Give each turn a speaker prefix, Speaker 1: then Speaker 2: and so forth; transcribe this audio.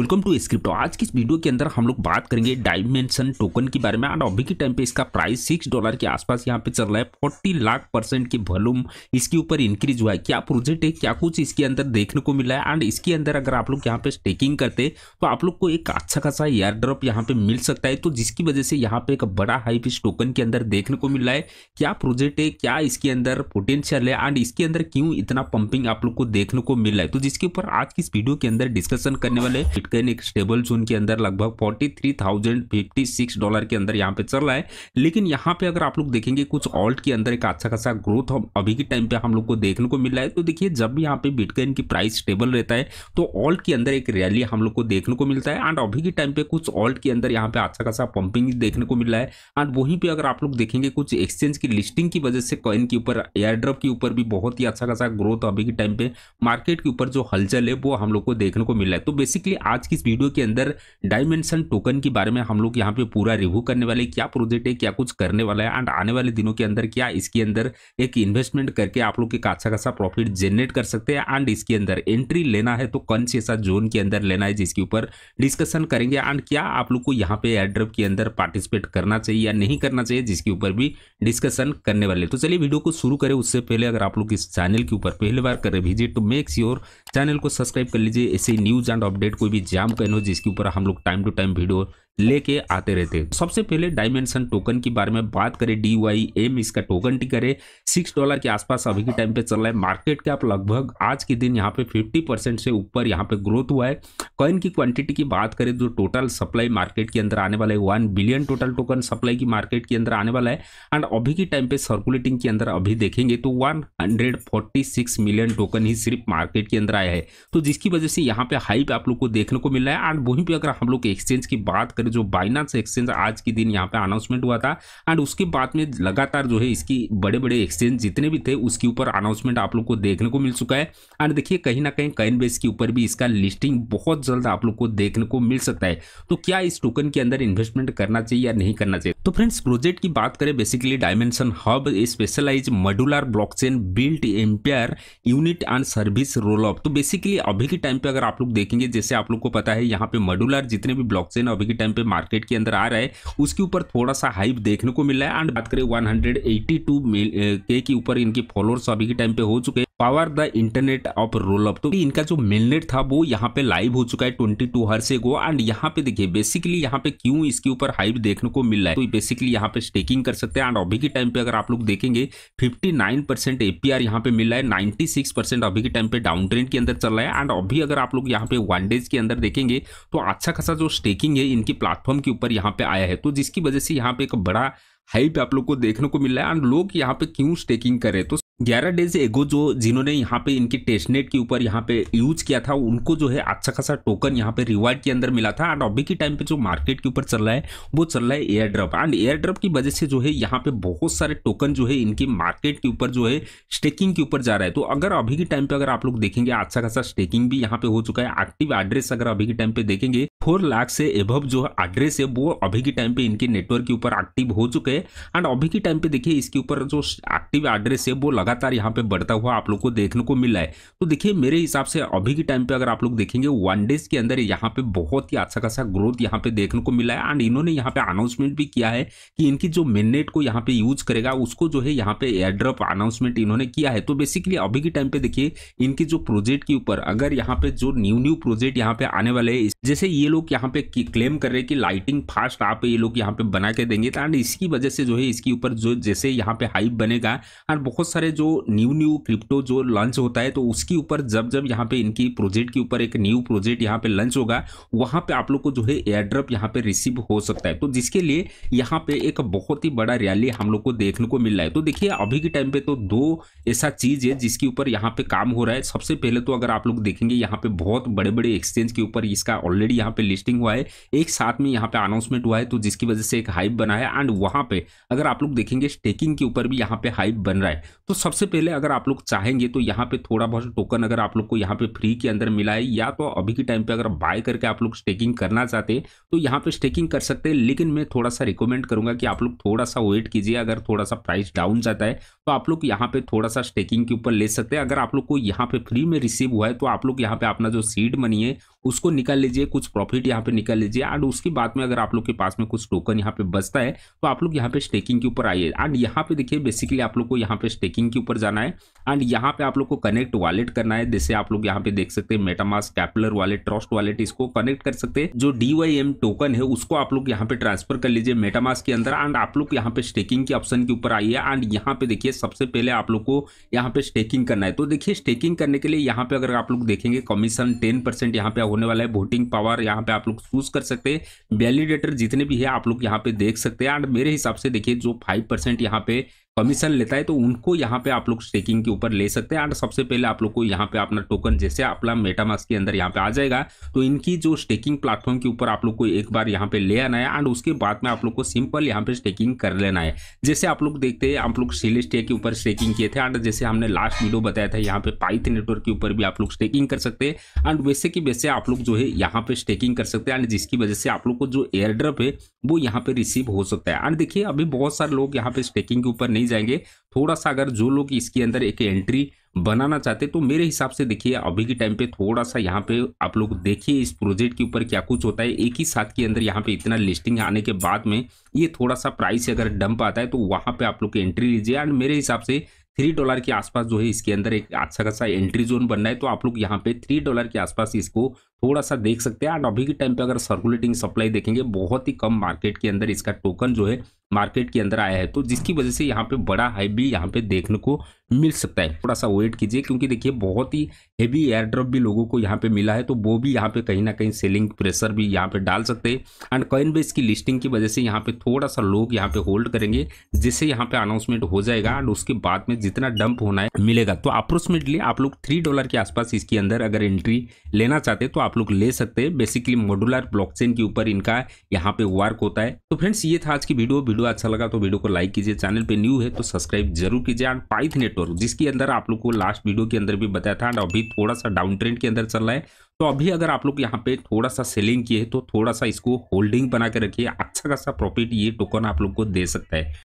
Speaker 1: welcome to स्क्रिप्टो आज की इस वीडियो के अंदर हम लोग बात करेंगे डायमेंशन टोकन के बारे में एंड अभी के टाइम पे इसका प्राइस सिक्स डॉलर के आसपास यहाँ पे चल रहा है फोर्टी लाख परसेंट के वॉल्यूम इसके ऊपर इंक्रीज हुआ है क्या प्रोजेक्ट है क्या कुछ इसके अंदर देखने को मिला है एंड इसके अंदर अगर आप लोग यहाँ पे स्टेकिंग करते तो आप लोग को एक अच्छा खासा एयर ड्रॉप यहाँ पे मिल सकता है तो जिसकी वजह से यहाँ पे एक बड़ा हाइप इस टोकन के अंदर देखने को मिल रहा है क्या प्रोजेक्ट है क्या इसके अंदर पोटेंशियल है एंड इसके अंदर क्यों इतना पंपिंग आप लोग को देखने को मिल रहा है तो जिसके ऊपर आज की इस वीडियो के अंदर डिस्कशन करने वाले बिटकॉइन एक स्टेबल जोन के अंदर लगभग forty three thousand fifty six dollar के अंदर यहाँ पे चल रहा है लेकिन यहाँ पे अगर आप लोग देखेंगे कुछ ऑल्ट के अंदर एक अच्छा खासा ग्रोथ अभी के टाइम पे हम लोग को देखने को मिल रहा है तो देखिए जब भी यहाँ पे बिटकॉइन की प्राइस स्टेबल रहता है तो ऑल्ट के अंदर एक रैली हम लोग को देखने को मिलता है एंड अभी के टाइम पे कुछ ऑल्ट के अंदर यहाँ पे अच्छा खासा पंपिंग देखने को मिल रहा है एंड वहीं पे अगर आप लोग देखेंगे कुछ एक्सचेंज की लिस्टिंग की वजह से कॉइन के ऊपर एयरड्रॉप के ऊपर भी बहुत ही अच्छा खासा ग्रोथ अभी के टाइम पे मार्केट के ऊपर जो हलचल है वो हम लोग को देखने को मिल रहा है तो बेसिकली आज आज की इस वीडियो के अंदर डायमेंशन टोकन के बारे में हम लोग यहाँ पे पूरा रिव्यू करने वाले क्या प्रोजेक्ट है क्या कुछ करने वाला है एंड आने वाले दिनों के अंदर क्या इसके अंदर एक इन्वेस्टमेंट करके आप लोग एक अच्छा खासा प्रॉफिट जनरेट कर सकते हैं एंड इसके अंदर एंट्री लेना है तो कौन से ऐसा जोन के अंदर लेना है जिसके ऊपर डिस्कशन करेंगे एंड क्या आप लोग को यहाँ पे एड्रप के अंदर पार्टिसिपेट करना चाहिए या नहीं करना चाहिए जिसके ऊपर भी डिस्कशन करने वाले तो चलिए वीडियो को शुरू करें उससे पहले अगर आप लोग इस चैनल के ऊपर पहली बार करें विजिट तो मेक्स योर चैनल को सब्सक्राइब कर लीजिए ऐसे न्यूज एंड अपडेट कोई जाम कैन हो जिसके ऊपर हम लोग टाइम टू टाइम वीडियो लेके आते रहते हैं सबसे पहले डायमेंशन टोकन के बारे में बात करें डी वाई एम इसका टोकन टिकर है सिक्स डॉलर के आसपास अभी के टाइम पे चल रहा है मार्केट कैप लगभग आज के दिन यहाँ पे फिफ्टी परसेंट से ऊपर यहाँ पे ग्रोथ हुआ है कॉइन की क्वांटिटी की बात करें जो टोटल सप्लाई मार्केट के अंदर आने वाला है one billion total token supply की मार्केट के अंदर आने वाला है एंड अभी के टाइम पे सर्कुलेटिंग के अंदर अभी देखेंगे तो वन मिलियन टोकन ही सिर्फ मार्केट के अंदर आया है तो जिसकी वजह से यहाँ पे हाइप आप लोग को देखने को मिल रहा है एंड वहीं पर अगर हम लोग एक्सचेंज की बात करें जो बाइनाक्स एक्सचेंज आज के दिन यहाँ पे अनाउंसमेंट हुआ था एंड उसके बाद में लगातार जो है इसकी बड़े बड़े एक्सचेंज जितने भी थे उसके ऊपर अनाउंसमेंट आप लोग को देखने को मिल चुका है एंड देखिए कहीं ना कहीं कैन के ऊपर भी इसका लिस्टिंग बहुत जल्द आप लोग को देखने को मिल सकता है तो क्या इस टोकन के अंदर इन्वेस्टमेंट करना चाहिए या नहीं करना चाहिए तो फ्रेंड्स प्रोजेक्ट की बात करें basically dimension hub specialize modular blockchain built ampere unit and service role of तो बेसिकली अभी के टाइम पे अगर आप लोग देखेंगे जैसे आप लोग को पता है यहाँ पे मडुलर जितने भी ब्लॉकचेन अभी के टाइम टाइम पे मार्केट के अंदर आ रहा है उसके ऊपर थोड़ा सा हाइप देखने को मिला है एंड बात करें 182 eh, के ऊपर इनके फॉलोअर्स अभी के टाइम पे हो चुके हैं power the internet of roll up तो इनका जो मेलनेट था वो यहाँ पे लाइव हो चुका है ट्वेंटी टू से गो एंड यहाँ पे देखिए बेसिकली यहाँ पे क्यों इसके ऊपर हाइप देखने को मिल रहा है तो बेसिकली यहाँ पे स्टेकिंग कर सकते हैं एंड अभी के टाइम पे अगर आप लोग देखेंगे नाइन परसेंट एपीआर यहाँ पे मिल रहा है 96 परसेंट अभी के टाइम पे डाउन ट्रेंड के अंदर चल रहा है एंड अभी अगर आप लोग यहाँ पे वन डेज के अंदर देखेंगे तो अच्छा खासा जो स्टेकिंग है इनकी प्लेटफॉर्म के ऊपर यहाँ पे आया है तो जिसकी वजह से यहाँ पे एक बड़ा हाइप आप लोग को देखने को मिल रहा है एंड लोग यहाँ पे क्यों स्टेकिंग कर रहे हैं तो ग्यारह डेज एगो जो जिन्होंने यहाँ पे इनके टेस्टनेट के ऊपर यहाँ पे यूज किया था उनको जो है अच्छा खासा टोकन यहाँ पे रिवार्ड के अंदर मिला था एंड अभी के टाइम पे जो मार्केट के ऊपर चल रहा है वो चल रहा है airdrop and airdrop की वजह से जो है यहाँ पे बहुत सारे टोकन जो है इनके मार्केट के ऊपर जो है स्टेकिंग के ऊपर जा रहा है तो अगर अभी के टाइम पे अगर आप लोग देखेंगे अच्छा खासा स्टेकिंग भी यहाँ पे हो चुका है एक्टिव एड्रेस अगर अभी के टाइम पे देखेंगे फोर लाख से एबव जो एड्रेस है वो अभी के टाइम पे इनके नेटवर्क के ऊपर एक्टिव हो चुके हैं एंड अभी के टाइम पे देखिए इसके ऊपर जो एक्टिव एड्रेस है वो लगा लगातार यहाँ पे बढ़ता हुआ आप लोग को देखने को मिला है तो देखिए मेरे हिसाब से अभी के टाइम पे अगर आप लोग देखेंगे वन डेज के अंदर यहाँ पे बहुत ही अच्छा खासा ग्रोथ यहाँ पे देखने को मिला है एंड इन्होंने यहाँ पे अनाउंसमेंट भी किया है कि इनकी जो मेननेट को यहाँ पे यूज करेगा उसको जो है यहाँ पे एयरड्रॉप अनाउंसमेंट इन्होंने किया है तो बेसिकली अभी के टाइम पे देखिए इनके जो प्रोजेक्ट के ऊपर अगर यहाँ पे जो न्यू न्यू प्रोजेक्ट यहाँ पे आने वाले हैं जैसे ये लोग यहाँ पे क्लेम कर रहे हैं कि लाइटिंग फास्ट आप ये लोग यहाँ पे बना के देंगे एंड इसकी वजह से जो है इसके ऊपर जो जैसे यहाँ पे हाइप बनेगा एंड बहुत सारे जो न्यू न्यू क्रिप्टो जो लॉन्च होता है तो उसके ऊपर जब जब यहाँ पे इनकी प्रोजेक्ट के ऊपर एक न्यू प्रोजेक्ट यहाँ पे लॉन्च होगा वहाँ पे आप लोग को जो है एयर ड्रॉप यहाँ पे रिसीव हो सकता है तो जिसके लिए यहाँ पे एक बहुत ही बड़ा रैली हम लोग को देखने को मिल रहा है तो देखिए अभी के टाइम पे तो दो ऐसा चीज़ है जिसके ऊपर यहाँ पे काम हो रहा है सबसे पहले तो अगर आप लोग देखेंगे यहाँ पे बहुत बड़े बड़े एक्सचेंज के ऊपर इसका ऑलरेडी यहाँ पे लिस्टिंग हुआ है एक साथ में यहाँ पे अनाउंसमेंट हुआ है तो जिसकी वजह से एक हाइप बना है एंड वहाँ पे अगर आप लोग देखेंगे स्टेकिंग के ऊपर भी यहाँ पे हाइप बन रहा है तो सबसे पहले अगर आप लोग चाहेंगे तो यहाँ पे थोड़ा बहुत टोकन अगर आप लोग को यहाँ पे फ्री के अंदर मिला है या तो अभी के टाइम पे अगर बाय करके आप लोग स्टेकिंग करना चाहते हैं तो यहाँ पे स्टेकिंग कर सकते हैं लेकिन मैं थोड़ा सा रिकमेंड करूंगा कि आप लोग थोड़ा सा वेट कीजिए अगर थोड़ा सा प्राइस डाउन जाता है तो आप लोग यहाँ पर थोड़ा सा स्टेकिंग के ऊपर ले सकते हैं अगर आप लोग को यहाँ पे फ्री में रिसीव हुआ है तो आप लोग यहाँ पे अपना जो सीड मनी है उसको निकाल लीजिए कुछ प्रॉफिट यहाँ पे निकाल लीजिए एंड उसके बाद में अगर आप लोग के पास में कुछ टोकन यहाँ पे बचता है तो आप लोग यहाँ पे स्टेकिंग के ऊपर आइए एंड यहाँ पे देखिए बेसिकली आप लोग को यहाँ पे स्टेकिंग लिंक के ऊपर जाना है एंड यहाँ पे आप लोग को कनेक्ट वॉलेट करना है जैसे आप लोग यहाँ पे देख सकते हैं MetaMask Keplr wallet Trust Wallet इसको कनेक्ट कर सकते हैं जो डी टोकन है उसको आप लोग यहाँ पे ट्रांसफर कर लीजिए मेटामास के अंदर एंड आप लोग यहाँ पे स्टेकिंग के ऑप्शन के ऊपर आइए एंड यहाँ पे देखिए सबसे पहले आप लोग को यहाँ पे स्टेकिंग करना है तो देखिए स्टेकिंग करने के लिए यहाँ पे अगर आप लोग देखेंगे कमीशन टेन परसेंट यहाँ पे होने वाला है वोटिंग पावर यहाँ पे आप लोग चूज कर सकते हैं वैलिडेटर जितने भी है आप लोग यहाँ पे देख सकते हैं एंड मेरे हिसाब से देखिए जो फाइव परसेंट यहाँ पे कमीशन लेता है तो उनको यहाँ पे आप लोग स्टेकिंग के ऊपर ले सकते हैं एंड सबसे पहले आप लोग को यहाँ पे अपना टोकन जैसे अपना मेटामास के अंदर यहाँ पे आ जाएगा तो इनकी जो स्टेकिंग प्लेटफॉर्म के ऊपर आप लोग को एक बार यहाँ पे ले आना है एंड उसके बाद में आप लोग को सिंपल यहाँ पे स्टेकिंग कर लेना है जैसे आप लोग देखते हैं आप लोग सीले स्टे के ऊपर स्टेकिंग किए थे एंड जैसे हमने लास्ट वीडियो बताया था यहाँ पे पाइथ नेटवर्क के ऊपर भी आप लोग स्टेकिंग कर सकते हैं एंड वैसे की वैसे आप लोग जो है यहाँ पे स्टेकिंग कर सकते हैं एंड जिसकी वजह से आप लोग को जो एयर ड्रप है वो यहाँ पे रिसीव हो सकता है एंड देखिए अभी बहुत सारे लोग यहाँ पे स्टेकिंग के ऊपर नहीं जाएंगे थोड़ा सा अगर जो लोग इसके अंदर एक एंट्री बनाना चाहते तो मेरे हिसाब से देखिए अभी के टाइम पे थोड़ा सा यहाँ पे आप लोग देखिए इस प्रोजेक्ट के ऊपर क्या कुछ होता है एक ही साथ के अंदर यहाँ पे इतना लिस्टिंग आने के बाद में ये थोड़ा सा प्राइस अगर डंप आता है तो वहाँ पे आप लोग एंट्री लीजिए एंड मेरे हिसाब से थ्री डॉलर के आसपास जो है इसके अंदर एक अच्छा खासा एंट्री जोन बनना है तो आप लोग यहाँ पे थ्री डॉलर के आसपास इसको थोड़ा सा देख सकते हैं एंड अभी के टाइम पे अगर सर्कुलेटिंग सप्लाई देखेंगे बहुत ही कम मार्केट के अंदर इसका टोकन जो है मार्केट के अंदर आया है तो जिसकी वजह से यहाँ पे बड़ा हाई भी यहाँ पे देखने को मिल सकता है थोड़ा सा वेट कीजिए क्योंकि देखिए बहुत ही हेवी एयर ड्रॉप भी लोगों को यहाँ पे मिला है तो वो भी यहाँ पे कहीं ना कहीं सेलिंग प्रेशर भी यहाँ पे डाल सकते हैं एंड कॉइन बेस की लिस्टिंग की वजह से यहाँ पे थोड़ा सा लोग यहाँ पे होल्ड करेंगे जिससे यहाँ पे अनाउंसमेंट हो जाएगा एंड उसके बाद में जितना डंप होना है मिलेगा तो अप्रोक्सीमेटली आप लोग थ्री डॉलर के आसपास इसके अंदर अगर एंट्री लेना चाहते तो आप लोग ले सकते हैं बेसिकली मॉडुलर ब्लॉकचेन के ऊपर इनका यहाँ पे वर्क होता है तो फ्रेंड्स ये था आज की वीडियो वीडियो अच्छा लगा तो वीडियो को लाइक कीजिए चैनल पे न्यू है तो सब्सक्राइब जरूर कीजिए एंड पाइथ नेटवर्क जिसके अंदर आप लोग को लास्ट वीडियो के अंदर भी बताया था एंड अभी थोड़ा सा डाउन ट्रेंड के अंदर चल रहा है तो अभी अगर आप लोग यहाँ पे थोड़ा सा सेलिंग किए तो थोड़ा सा इसको होल्डिंग बना के रखिए अच्छा खासा प्रॉफिट ये टोकन आप लोग को दे सकता है